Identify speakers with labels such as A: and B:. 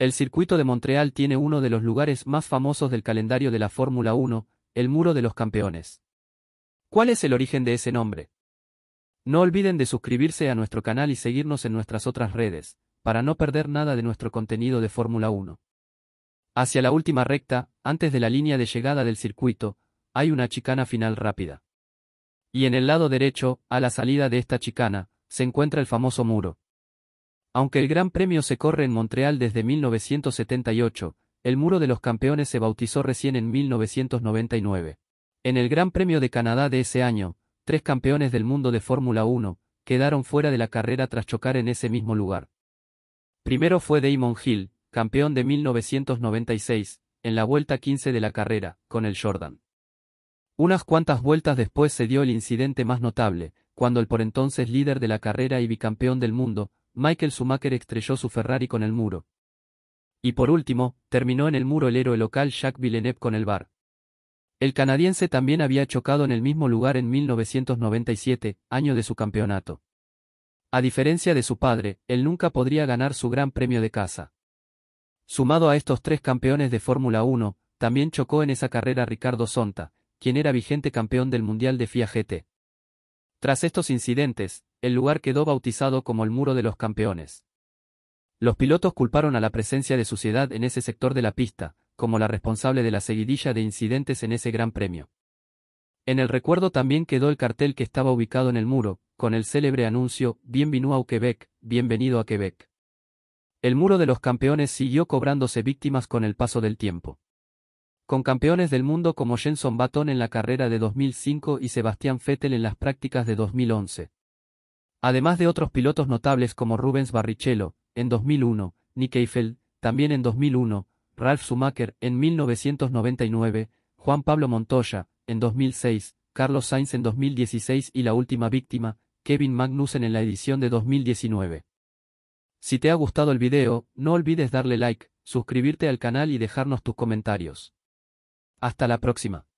A: El circuito de Montreal tiene uno de los lugares más famosos del calendario de la Fórmula 1, el Muro de los Campeones. ¿Cuál es el origen de ese nombre? No olviden de suscribirse a nuestro canal y seguirnos en nuestras otras redes, para no perder nada de nuestro contenido de Fórmula 1. Hacia la última recta, antes de la línea de llegada del circuito, hay una chicana final rápida. Y en el lado derecho, a la salida de esta chicana, se encuentra el famoso muro. Aunque el Gran Premio se corre en Montreal desde 1978, el Muro de los Campeones se bautizó recién en 1999. En el Gran Premio de Canadá de ese año, tres campeones del mundo de Fórmula 1 quedaron fuera de la carrera tras chocar en ese mismo lugar. Primero fue Damon Hill, campeón de 1996, en la vuelta 15 de la carrera, con el Jordan. Unas cuantas vueltas después se dio el incidente más notable, cuando el por entonces líder de la carrera y bicampeón del mundo, Michael Schumacher estrelló su Ferrari con el muro. Y por último, terminó en el muro el héroe local Jacques Villeneuve con el bar. El canadiense también había chocado en el mismo lugar en 1997, año de su campeonato. A diferencia de su padre, él nunca podría ganar su gran premio de casa. Sumado a estos tres campeones de Fórmula 1, también chocó en esa carrera Ricardo Sonta, quien era vigente campeón del Mundial de FIA GT. Tras estos incidentes, el lugar quedó bautizado como el Muro de los Campeones. Los pilotos culparon a la presencia de suciedad en ese sector de la pista, como la responsable de la seguidilla de incidentes en ese gran premio. En el recuerdo también quedó el cartel que estaba ubicado en el muro, con el célebre anuncio, Bienvenido a Quebec, bienvenido a Quebec. El muro de los campeones siguió cobrándose víctimas con el paso del tiempo con campeones del mundo como Jenson Button en la carrera de 2005 y Sebastián Vettel en las prácticas de 2011. Además de otros pilotos notables como Rubens Barrichello, en 2001, Nick Eiffel, también en 2001, Ralf Schumacher, en 1999, Juan Pablo Montoya, en 2006, Carlos Sainz en 2016 y la última víctima, Kevin Magnussen en la edición de 2019. Si te ha gustado el video, no olvides darle like, suscribirte al canal y dejarnos tus comentarios. Hasta la próxima.